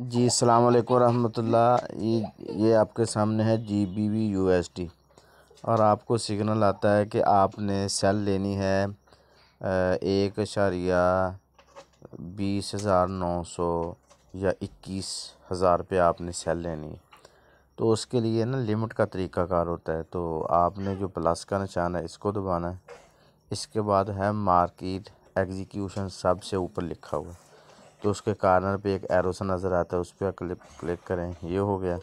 जी अस्सलाम वालेकुम रहमतुल्लाह ये ये आपके सामने है G B V U S T और आपको सिग्नल आता है कि आपने सेल लेनी है एक अशारिया बीस हज़ार नौ सौ या इक्कीस हज़ार रुपये आपने सेल लेनी है तो उसके लिए ना लिमिट का कार होता है तो आपने जो प्लस का निशान है इसको दबाना है इसके बाद है मार्केट एग्जीक्यूशन सब से ऊपर लिखा हुआ है तो उसके कार्नर पे एक एरोसन नज़र आता है उस पर क्लिक क्लिक करें ये हो गया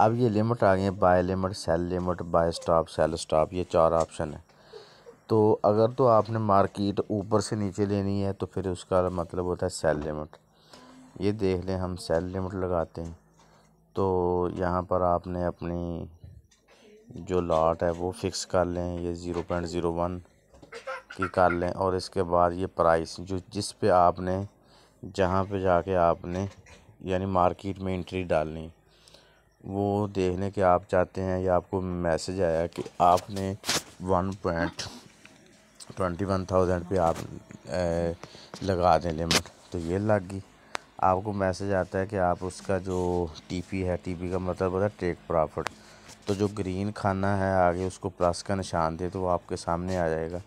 अब ये लिमिट आ गई है buy limit sell limit buy stop sell stop ये चार ऑप्शन है तो अगर तो आपने मार्केट ऊपर से नीचे लेनी है तो फिर उसका मतलब होता है सेल लिमिट ये देख लें हम सेल लिमिट लगाते हैं तो यहाँ पर आपने अपनी जो लॉट है वो फिक्स कर लें ये ज़ीरो पॉइंट ज़ीरो वन की कर लें और इसके बाद ये प्राइस जो जिस पे आपने जहाँ पे जाके आपने यानी मार्केट में इंट्री डालनी वो देखने के आप चाहते हैं या आपको मैसेज आया कि आपने one point twenty one thousand पर आप ए, लगा दें लिमिट तो ये लग गई आपको मैसेज आता है कि आप उसका जो टीपी है टीपी का मतलब होता है टेक प्रॉफिट तो जो ग्रीन खाना है आगे उसको प्लस का निशान दे तो वो आपके सामने आ जाएगा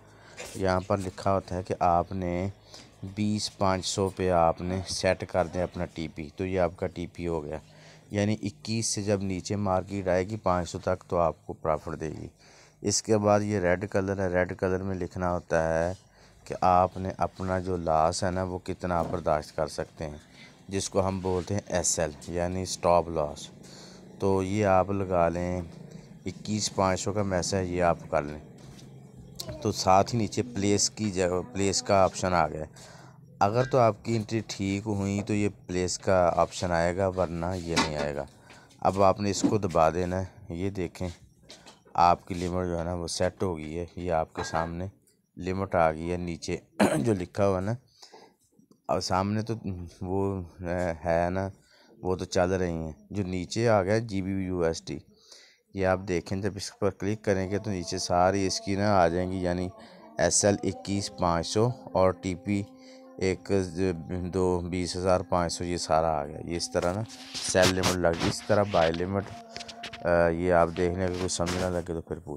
यहाँ पर लिखा होता है कि आपने बीस पाँच सौ पे आपने सेट कर दें अपना टीपी तो ये आपका टीपी हो गया यानी इक्कीस से जब नीचे मार्केट आएगी पाँच सौ तक तो आपको प्रॉफिट देगी इसके बाद ये रेड कलर है रेड कलर में लिखना होता है कि आपने अपना जो लॉस है ना वो कितना बर्दाश्त कर सकते हैं जिसको हम बोलते हैं एस एल यानी स्टॉप लॉस तो ये आप लगा लें इक्कीस पाँच सौ का मैसेज ये आप कर लें तो साथ ही नीचे प्लेस की जगह प्लेस का ऑप्शन आ गया अगर तो आपकी एंट्री ठीक हुई तो ये प्लेस का ऑप्शन आएगा वरना ये नहीं आएगा अब आपने इसको दबा देना है ये देखें आपकी लिमिट जो है ना वो सेट हो गई है ये आपके सामने लिमिट आ गई है नीचे जो लिखा हुआ ना और सामने तो वो है ना वो तो चल रही हैं जो नीचे आ गया G B U S T ये आप देखें जब इस पर क्लिक करेंगे तो नीचे सारी स्क्रीन आ जाएंगी यानी एस एल इक्कीस पाँच सौ और टी पी एक दो बीस हज़ार पाँच सौ ये सारा आ गया ये इस तरह ना सेल लिमिट लग गई इस तरह बाय लिमिट ये आप देखने को कुछ समझ ना लगे तो फिर पूछ